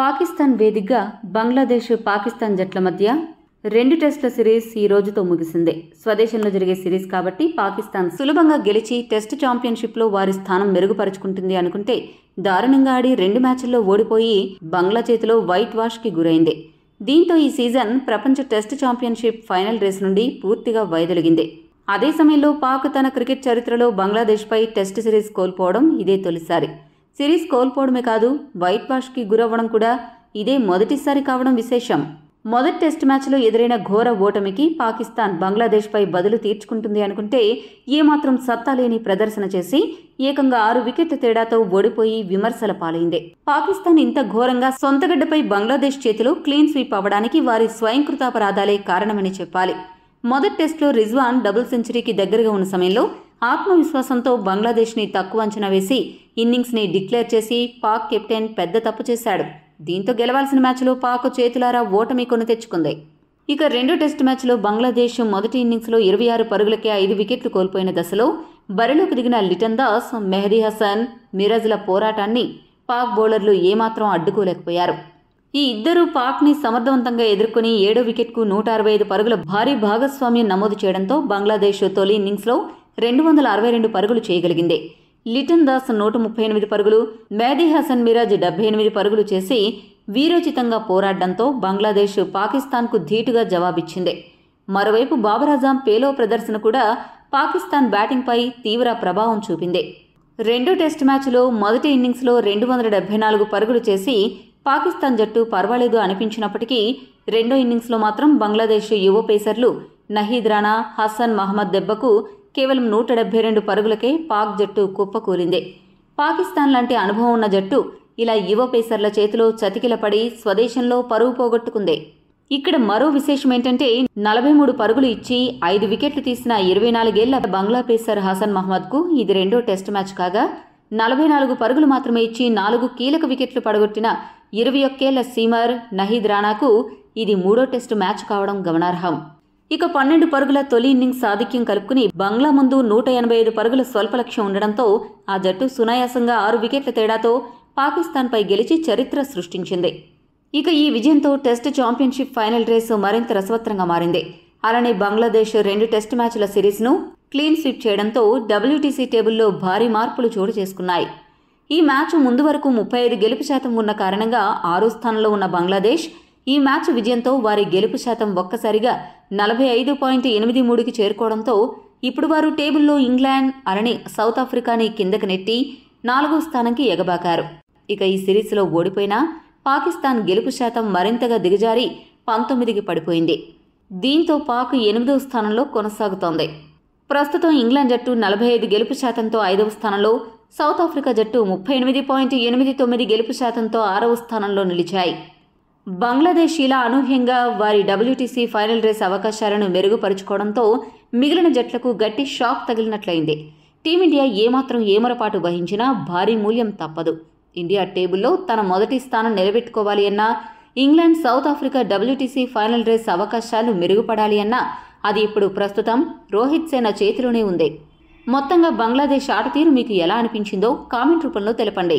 పాకిస్తాన్ వేదికగా బంగ్లాదేశ్ పాకిస్తాన్ జట్ల మధ్య రెండు టెస్టుల సిరీస్ ఈ రోజుతో ముగిసింది స్వదేశంలో జరిగే సిరీస్ కాబట్టి పాకిస్తాన్ సులభంగా గెలిచి టెస్ట్ ఛాంపియన్షిప్లో వారి స్థానం మెరుగుపరుచుకుంటుంది అనుకుంటే దారుణంగా ఆడి రెండు మ్యాచ్ల్లో ఓడిపోయి బంగ్లా చేతిలో వైట్ వాష్కి గురైంది దీంతో ఈ సీజన్ ప్రపంచ టెస్ట్ ఛాంపియన్షిప్ ఫైనల్ రేస్ నుండి పూర్తిగా వైదొలిగింది అదే సమయంలో పాక్ తన క్రికెట్ చరిత్రలో బంగ్లాదేశ్పై టెస్ట్ సిరీస్ కోల్పోవడం ఇదే తొలిసారి సిరీస్ కోల్పోవడమే కాదు వైట్ వాష్కి గురవ్వడం కూడా ఇదే మొదటిసారి కావడం విశేషం మొదటి టెస్ట్ మ్యాచ్లో ఎదురైన ఘోర ఓటమికి పాకిస్తాన్ బంగ్లాదేశ్పై బదులు తీర్చుకుంటుంది అనుకుంటే ఏమాత్రం సత్తా లేని ప్రదర్శన చేసి ఏకంగా ఆరు వికెట్ల తేడాతో ఓడిపోయి విమర్శల పాలైంది పాకిస్తాన్ ఇంత ఘోరంగా సొంతగడ్డపై బంగ్లాదేశ్ చేతిలో క్లీన్ స్వీప్ అవ్వడానికి వారి స్వయంకృతాపరాధాలే కారణమని చెప్పాలి మొదటి టెస్టులో రిజ్వాన్ డబుల్ సెంచరీకి దగ్గరగా ఉన్న సమయంలో ఆత్మవిశ్వాసంతో బంగ్లాదేశ్ని తక్కువ అంచనా వేసి ఇన్నింగ్స్ని డిక్లేర్ చేసి పాక్ కెప్టెన్ పెద్ద తప్పు చేశాడు దీంతో గెలవాల్సిన మ్యాచ్లో పాక్ చేతులారా ఓటమి కొని తెచ్చుకుంది ఇక రెండు టెస్ట్ మ్యాచ్లో బంగ్లాదేశ్ మొదటి ఇన్నింగ్స్లో ఇరవై ఆరు పరుగులకే ఐదు వికెట్లు కోల్పోయిన దశలో బరిలోకి దిగిన లిటన్ దాస్ మెహదీ హసన్ మిరాజ్ల పోరాటాన్ని పాక్ బౌలర్లు ఏమాత్రం అడ్డుకోలేకపోయారు ఈ ఇద్దరూ పాక్ని సమర్థవంతంగా ఎదుర్కొని ఏడో వికెట్కు నూట అరవై ఐదు పరుగుల భారీ భాగస్వామ్యం నమోదు చేయడంతో బంగ్లాదేశ్ తొలి ఇన్నింగ్స్లో రెండు వందల అరవై రెండు పరుగులు చేయగలిగింది లిటన్ దాస్ నూట ముప్పై ఎనిమిది పరుగులు మేదీ హసన్ మిరాజ్ డెబ్బై ఎనిమిది పరుగులు చేసి వీరోచితంగా పోరాడడంతో బంగ్లాదేశ్ పాకిస్తాన్కు ధీటుగా జవాబిచ్చింది మరోవైపు బాబర్ అజాం పేలో ప్రదర్శన కూడా పాకిస్తాన్ బ్యాటింగ్పై తీవ్ర ప్రభావం చూపింది రెండో టెస్ట్ మ్యాచ్లో మొదటి ఇన్నింగ్స్లో రెండు వందల డెబ్బై నాలుగు పరుగులు చేసి పాకిస్తాన్ జట్టు పర్వాలేదు అనిపించినప్పటికీ రెండో ఇన్నింగ్స్లో మాత్రం బంగ్లాదేశ్ యువ పేసర్లు నహీద్ రాణా హసన్ మహమ్మద్ దెబ్బకు కేవలం నూట డెబ్బై రెండు పరుగులకే పాక్ జట్టు కుప్పకూలింది పాకిస్తాన్ లాంటి అనుభవం ఉన్న జట్టు ఇలా యువ పేసర్ల చేతిలో చతికిలపడి స్వదేశంలో పరుగు పోగొట్టుకుంది ఇక్కడ మరో విశేషం ఏంటంటే నలభై మూడు పరుగులు ఇచ్చి ఐదు వికెట్లు తీసిన ఇరవై నాలుగేళ్ల బంగ్లా పేసర్ హసన్ మహమ్మద్కు ఇది రెండో టెస్ట్ మ్యాచ్ కాగా నలభై నాలుగు పరుగులు మాత్రమే ఇచ్చి నాలుగు కీలక వికెట్లు పడగొట్టిన ఇరవై ఒక్కేళ్ల సీమర్ నహీద్ రాణాకు ఇది మూడో టెస్టు మ్యాచ్ కావడం గమనార్హం ఇక పన్నెండు పరుగుల తొలి ఇన్నింగ్స్ ఆధిక్యం కలుపుకుని బంగ్లా ముందు నూట ఎనభై ఐదు పరుగుల స్వల్ప లక్ష్యం ఉండడంతో ఆ జట్టు సునాయాసంగా ఆరు వికెట్ల తేడాతో పాకిస్తాన్పై గెలిచి చరిత్ర సృష్టించింది ఇక ఈ విజయంతో టెస్ట్ ఛాంపియన్షిప్ ఫైనల్ రేసు మరింత రసవత్రంగా మారింది అలానే బంగ్లాదేశ్ రెండు టెస్ట్ మ్యాచ్ల సిరీస్ను క్లీన్ స్వీప్ చేయడంతో డబ్ల్యూటీసీ టేబుల్లో భారీ మార్పులు చోటు చేసుకున్నాయి ఈ మ్యాచ్ ముందు వరకు ముప్పై ఐదు గెలుపు శాతం ఉన్న కారణంగా ఆరో స్థానంలో ఉన్న బంగ్లాదేశ్ ఈ మ్యాచ్ విజయంతో వారి గెలుపు శాతం ఒక్కసారిగా నలభై ఐదు పాయింట్ ఎనిమిది మూడుకి చేరుకోవడంతో ఇప్పుడు వారు టేబుల్లో ఇంగ్లాండ్ అలానే సౌత్ ఆఫ్రికాని కిందకు నెట్టి నాలుగో స్థానంకి ఎగబాకారు ఇక ఈ సిరీస్లో ఓడిపోయినా పాకిస్తాన్ గెలుపు శాతం మరింతగా దిగజారి పంతొమ్మిదికి పడిపోయింది దీంతో పాక్ ఎనిమిదో స్థానంలో కొనసాగుతోంది ప్రస్తుతం ఇంగ్లాండ్ జట్టు నలభై ఐదు గెలుపు శాతంతో ఐదవ స్థానంలో సౌత్ ఆఫ్రికా జట్టు ముప్పై ఎనిమిది పాయింట్ ఎనిమిది తొమ్మిది గెలుపు శాతంతో ఆరవ స్థానంలో నిలిచాయి బంగ్లాదేశ్ ఇలా అనూహ్యంగా వారి డబ్ల్యూటీసీ ఫైనల్ రేస్ అవకాశాలను మెరుగుపరుచుకోవడంతో మిగిలిన జట్లకు గట్టి షాక్ తగిలినట్లయింది టీమిండియా ఏమాత్రం ఏమరపాటు వహించినా భారీ మూల్యం తప్పదు ఇండియా టేబుల్లో తన మొదటి స్థానం నిలబెట్టుకోవాలి అన్నా England South Africa WTC final race అవకాశాలు మెరుగుపడాలి అన్నా అది ఇప్పుడు ప్రస్తుతం రోహిత్ సేన చేతిలోనే ఉంది మొత్తంగా బంగ్లాదేశ్ ఆట తీరు మీకు ఎలా అనిపించిందో కామెంట్ రూపంలో తెలపండి